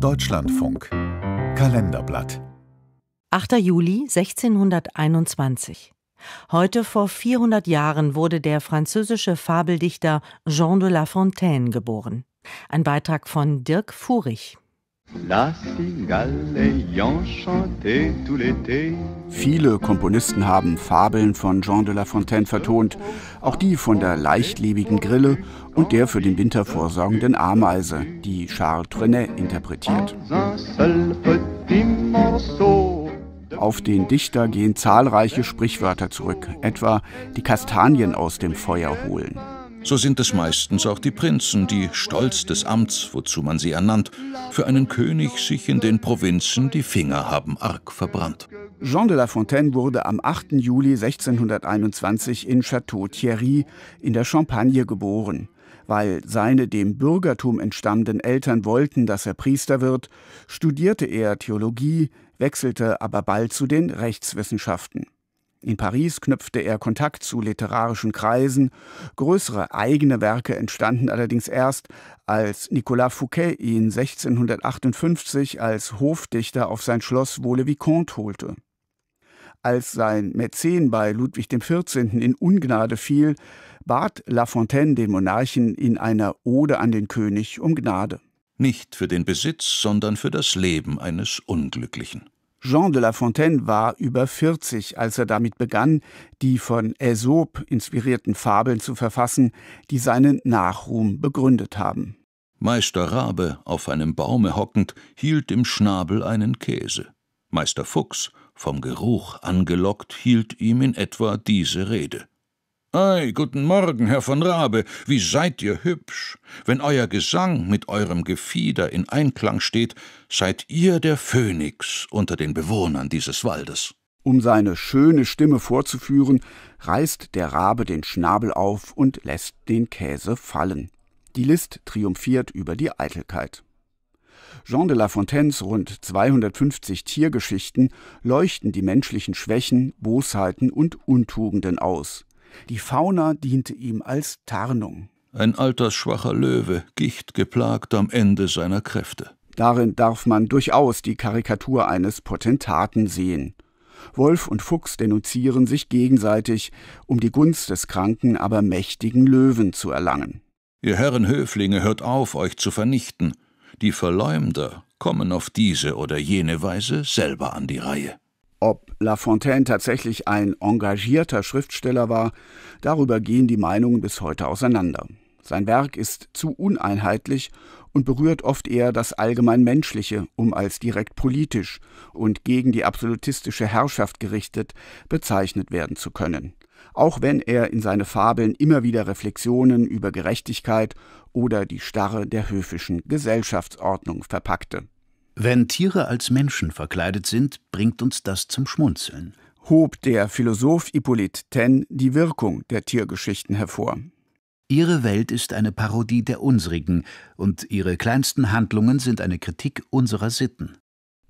Deutschlandfunk Kalenderblatt 8. Juli 1621 Heute vor 400 Jahren wurde der französische Fabeldichter Jean de La Fontaine geboren. Ein Beitrag von Dirk Furich. Viele Komponisten haben Fabeln von Jean de La Fontaine vertont, auch die von der leichtlebigen Grille und der für den Winter vorsorgenden Ameise, die Charles Trenet interpretiert. Auf den Dichter gehen zahlreiche Sprichwörter zurück, etwa die Kastanien aus dem Feuer holen so sind es meistens auch die Prinzen, die, stolz des Amts, wozu man sie ernannt, für einen König sich in den Provinzen die Finger haben arg verbrannt. Jean de La Fontaine wurde am 8. Juli 1621 in Château Thierry in der Champagne geboren. Weil seine dem Bürgertum entstammenden Eltern wollten, dass er Priester wird, studierte er Theologie, wechselte aber bald zu den Rechtswissenschaften. In Paris knüpfte er Kontakt zu literarischen Kreisen. Größere eigene Werke entstanden allerdings erst, als Nicolas Fouquet ihn 1658 als Hofdichter auf sein Schloss Vaux-le-Vicomte holte. Als sein Mäzen bei Ludwig XIV. in Ungnade fiel, bat La Fontaine den Monarchen in einer Ode an den König um Gnade. Nicht für den Besitz, sondern für das Leben eines Unglücklichen. Jean de La Fontaine war über 40, als er damit begann, die von Aesop inspirierten Fabeln zu verfassen, die seinen Nachruhm begründet haben. Meister Rabe, auf einem Baume hockend, hielt im Schnabel einen Käse. Meister Fuchs, vom Geruch angelockt, hielt ihm in etwa diese Rede. Ei, guten Morgen, Herr von Rabe, wie seid ihr hübsch! Wenn euer Gesang mit eurem Gefieder in Einklang steht, seid ihr der Phönix unter den Bewohnern dieses Waldes. Um seine schöne Stimme vorzuführen, reißt der Rabe den Schnabel auf und lässt den Käse fallen. Die List triumphiert über die Eitelkeit. Jean de La Fontaines rund 250 Tiergeschichten leuchten die menschlichen Schwächen, Bosheiten und Untugenden aus. Die Fauna diente ihm als Tarnung. Ein altersschwacher Löwe, gichtgeplagt am Ende seiner Kräfte. Darin darf man durchaus die Karikatur eines Potentaten sehen. Wolf und Fuchs denunzieren sich gegenseitig, um die Gunst des kranken, aber mächtigen Löwen zu erlangen. Ihr Herren Höflinge, hört auf, euch zu vernichten. Die Verleumder kommen auf diese oder jene Weise selber an die Reihe. Ob La Fontaine tatsächlich ein engagierter Schriftsteller war, darüber gehen die Meinungen bis heute auseinander. Sein Werk ist zu uneinheitlich und berührt oft eher das allgemein menschliche, um als direkt politisch und gegen die absolutistische Herrschaft gerichtet bezeichnet werden zu können. Auch wenn er in seine Fabeln immer wieder Reflexionen über Gerechtigkeit oder die Starre der höfischen Gesellschaftsordnung verpackte. Wenn Tiere als Menschen verkleidet sind, bringt uns das zum Schmunzeln. Hob der Philosoph Hippolyte Taine die Wirkung der Tiergeschichten hervor. Ihre Welt ist eine Parodie der unsrigen und ihre kleinsten Handlungen sind eine Kritik unserer Sitten.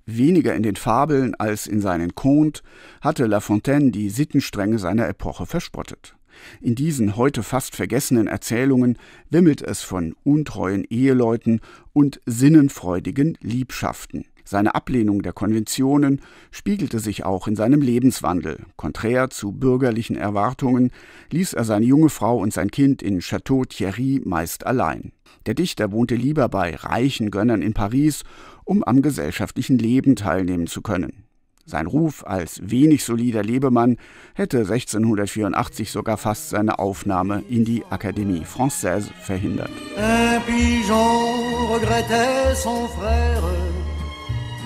Weniger in den Fabeln als in seinen Contes hatte La Fontaine die Sittenstränge seiner Epoche verspottet. In diesen heute fast vergessenen Erzählungen wimmelt es von untreuen Eheleuten und sinnenfreudigen Liebschaften. Seine Ablehnung der Konventionen spiegelte sich auch in seinem Lebenswandel. Konträr zu bürgerlichen Erwartungen ließ er seine junge Frau und sein Kind in Château Thierry meist allein. Der Dichter wohnte lieber bei reichen Gönnern in Paris, um am gesellschaftlichen Leben teilnehmen zu können. Sein Ruf als wenig solider Lebemann hätte 1684 sogar fast seine Aufnahme in die Académie Française verhindert. Un pigeon regrettait son frère.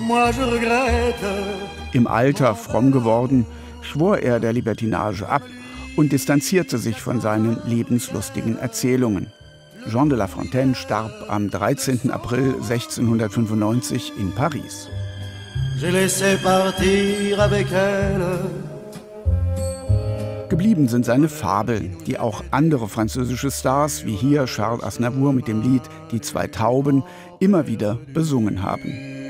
Moi je regrette. Im Alter fromm geworden, schwor er der Libertinage ab und distanzierte sich von seinen lebenslustigen Erzählungen. Jean de La Fontaine starb am 13. April 1695 in Paris. J'ai laissé partir avec elle. Geblieben sind seine Fabeln, die auch andere französische Stars wie hier Charles Aznavour mit dem Lied Die zwei Tauben immer wieder besungen haben.